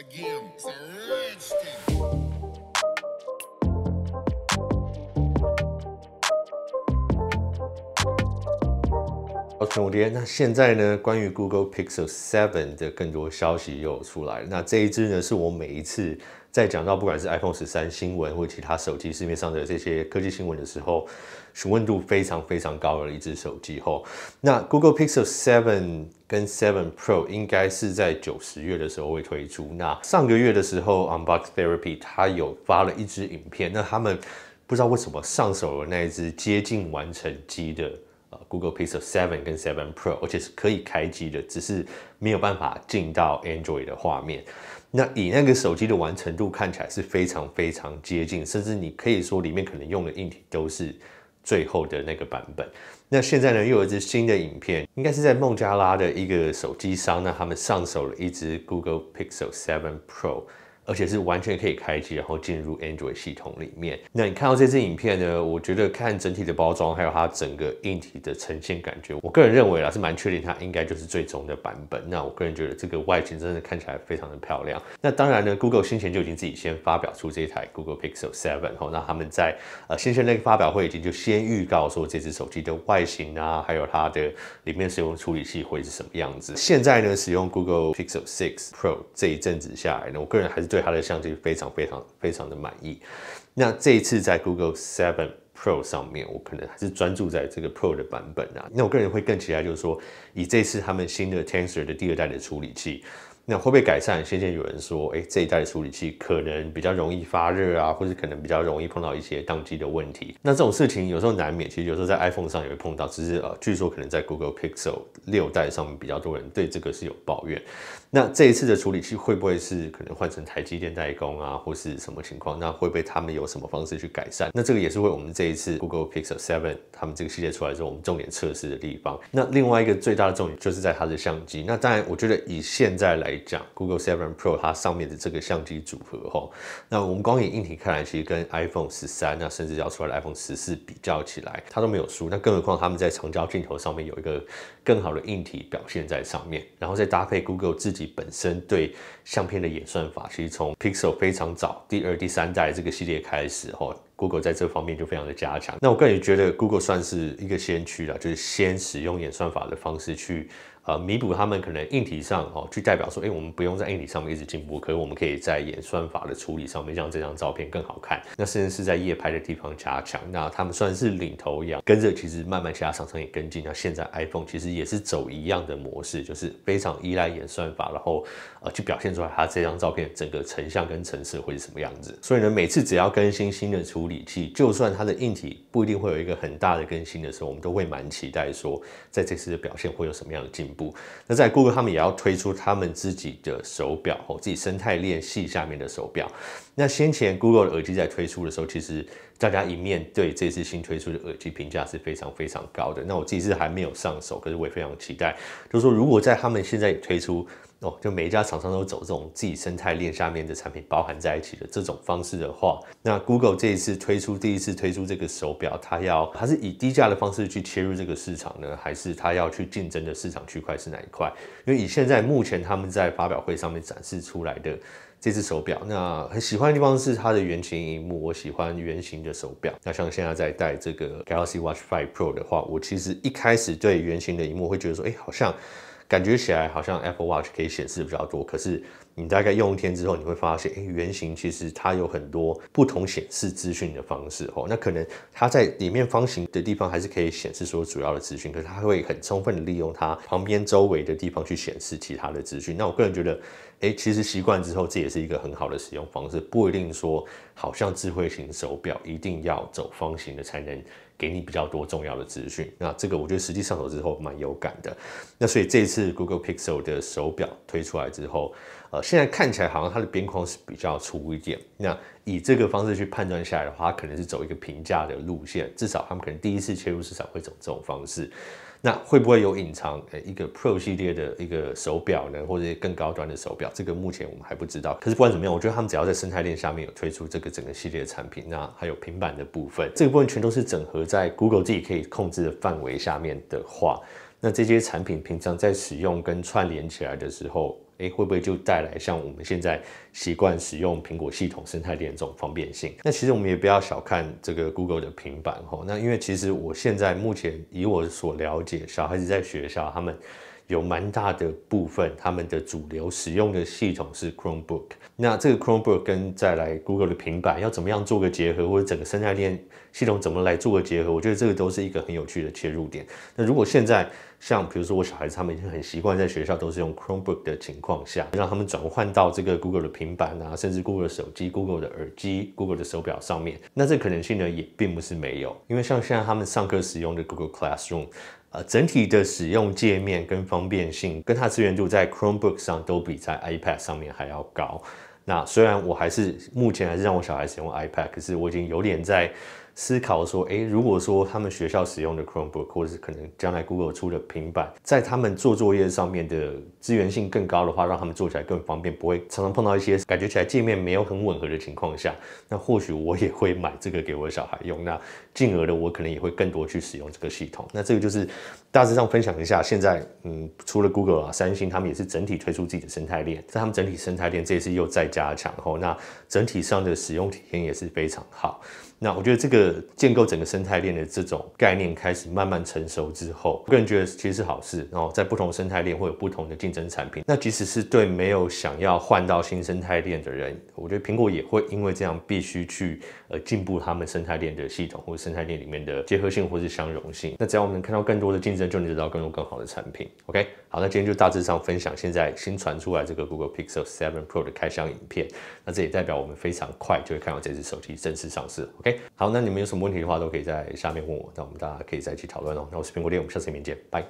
again. It's a OK，蝴蝶。那现在呢？关于 Google Pixel 7的更多消息又出来了。那这一支呢，是我每一次在讲到不管是 iPhone 十三新闻或其他手机市面上的这些科技新闻的时候，询问度非常非常高的一支手机吼。那 Google Pixel 7跟7 Pro 应该是在九十月的时候会推出。那上个月的时候，Unbox Therapy 他有发了一支影片。那他们不知道为什么上手了那一只接近完成机的。Google Pixel Seven 跟 Seven Pro，而且是可以开机的，只是没有办法进到 Android 的画面。那以那个手机的完成度看起来是非常非常接近，甚至你可以说里面可能用的硬体都是最后的那个版本。那现在呢，又有一支新的影片，应该是在孟加拉的一个手机商，那他们上手了一支 Google Pixel Seven Pro。而且是完全可以开机，然后进入 Android 系统里面。那你看到这支影片呢？我觉得看整体的包装，还有它整个硬体的呈现感觉，我个人认为啊，是蛮确定它应该就是最终的版本。那我个人觉得这个外形真的看起来非常的漂亮。那当然呢，Google 新前就已经自己先发表出这台 Google Pixel 7，后，那他们在呃新前那个发表会已经就先预告说这只手机的外形啊，还有它的里面使用处理器会是什么样子。现在呢，使用 Google Pixel 6 Pro 这一阵子下来呢，我个人还是对。对它的相机非常非常非常的满意，那这一次在 Google Seven Pro 上面，我可能还是专注在这个 Pro 的版本啊。那我个人会更期待，就是说以这次他们新的 Tensor 的第二代的处理器。那会不会改善？先前有人说，哎，这一代的处理器可能比较容易发热啊，或者可能比较容易碰到一些宕机的问题。那这种事情有时候难免，其实有时候在 iPhone 上也会碰到，只是呃，据说可能在 Google Pixel 六代上面比较多人对这个是有抱怨。那这一次的处理器会不会是可能换成台积电代工啊，或是什么情况？那会不会他们有什么方式去改善？那这个也是为我们这一次 Google Pixel Seven 他们这个系列出来之后，我们重点测试的地方。那另外一个最大的重点就是在它的相机。那当然，我觉得以现在来。讲 Google Seven Pro 它上面的这个相机组合吼，那我们光以硬体看来，其实跟 iPhone 十三啊，甚至要出来 iPhone 十四比较起来，它都没有输。那更何况他们在长焦镜头上面有一个更好的硬体表现在上面，然后再搭配 Google 自己本身对相片的演算法，其实从 Pixel 非常早第二、第三代这个系列开始吼。Google 在这方面就非常的加强。那我个人觉得 Google 算是一个先驱了，就是先使用演算法的方式去呃弥补他们可能硬体上哦去代表说，哎，我们不用在硬体上面一直进步，可是我们可以在演算法的处理上面让这张照片更好看。那甚至是在夜拍的地方加强。那他们算是领头羊，跟着其实慢慢其他厂商也跟进。那现在 iPhone 其实也是走一样的模式，就是非常依赖演算法，然后呃去表现出来它这张照片整个成像跟成色会是什么样子。所以呢，每次只要更新新的出。理器，就算它的硬体不一定会有一个很大的更新的时候，我们都会蛮期待说在这次的表现会有什么样的进步。那在 Google 他们也要推出他们自己的手表和自己生态链系下面的手表。那先前 Google 的耳机在推出的时候，其实大家一面对这次新推出的耳机评价是非常非常高的。那我自己是还没有上手，可是我也非常期待，就是说如果在他们现在推出。哦，就每一家厂商都走这种自己生态链下面的产品包含在一起的这种方式的话，那 Google 这一次推出第一次推出这个手表，它要它是以低价的方式去切入这个市场呢，还是它要去竞争的市场区块是哪一块？因为以现在目前他们在发表会上面展示出来的这只手表，那很喜欢的地方是它的圆形荧幕，我喜欢圆形的手表。那像现在在戴这个 Galaxy Watch 5 Pro 的话，我其实一开始对圆形的荧幕会觉得说，哎，好像。感觉起来好像 Apple Watch 可以显示比较多，可是。你大概用一天之后，你会发现，哎，圆形其实它有很多不同显示资讯的方式哦。那可能它在里面方形的地方还是可以显示说主要的资讯，可是它会很充分的利用它旁边周围的地方去显示其他的资讯。那我个人觉得，哎，其实习惯之后这也是一个很好的使用方式，不一定说好像智慧型手表一定要走方形的才能给你比较多重要的资讯。那这个我觉得实际上手之后蛮有感的。那所以这次 Google Pixel 的手表推出来之后。呃，现在看起来好像它的边框是比较粗一点。那以这个方式去判断下来的话，它可能是走一个平价的路线。至少他们可能第一次切入市场会走这种方式。那会不会有隐藏一个 Pro 系列的一个手表呢？或者更高端的手表？这个目前我们还不知道。可是不管怎么样，我觉得他们只要在生态链下面有推出这个整个系列的产品，那还有平板的部分，这个部分全都是整合在 Google 自己可以控制的范围下面的话，那这些产品平常在使用跟串联起来的时候。哎，会不会就带来像我们现在习惯使用苹果系统生态链这种方便性？那其实我们也不要小看这个 Google 的平板吼。那因为其实我现在目前以我所了解，小孩子在学校他们有蛮大的部分，他们的主流使用的系统是 Chromebook。那这个 Chromebook 跟再来 Google 的平板要怎么样做个结合，或者整个生态链系统怎么来做个结合？我觉得这个都是一个很有趣的切入点。那如果现在像比如说我小孩子他们已经很习惯在学校都是用 Chromebook 的情况下，让他们转换到这个 Google 的平板啊，甚至 Google 手机、Google 的耳机、Google 的手表上面，那这可能性呢也并不是没有。因为像现在他们上课使用的 Google Classroom，呃，整体的使用界面跟方便性，跟它资源度在 Chromebook 上都比在 iPad 上面还要高。那虽然我还是目前还是让我小孩使用 iPad，可是我已经有点在思考说，诶，如果说他们学校使用的 Chromebook，或者是可能将来 Google 出的平板，在他们做作业上面的资源性更高的话，让他们做起来更方便，不会常常碰到一些感觉起来界面没有很吻合的情况下，那或许我也会买这个给我小孩用。那进而的我可能也会更多去使用这个系统。那这个就是大致上分享一下，现在嗯，除了 Google 啊，三星他们也是整体推出自己的生态链，但他们整体生态链这一次又在。加强后，那整体上的使用体验也是非常好。那我觉得这个建构整个生态链的这种概念开始慢慢成熟之后，个人觉得其实是好事。然后在不同生态链会有不同的竞争产品。那即使是对没有想要换到新生态链的人，我觉得苹果也会因为这样必须去呃进步他们生态链的系统或者生态链里面的结合性或是相容性。那只要我们能看到更多的竞争，就能得到更多更好的产品。OK。好，那今天就大致上分享现在新传出来这个 Google Pixel Seven Pro 的开箱影片。那这也代表我们非常快就会看到这只手机正式上市。OK，好，那你们有什么问题的话，都可以在下面问我，那我们大家可以在一起讨论哦。那我是苹果店，我们下次片见，拜。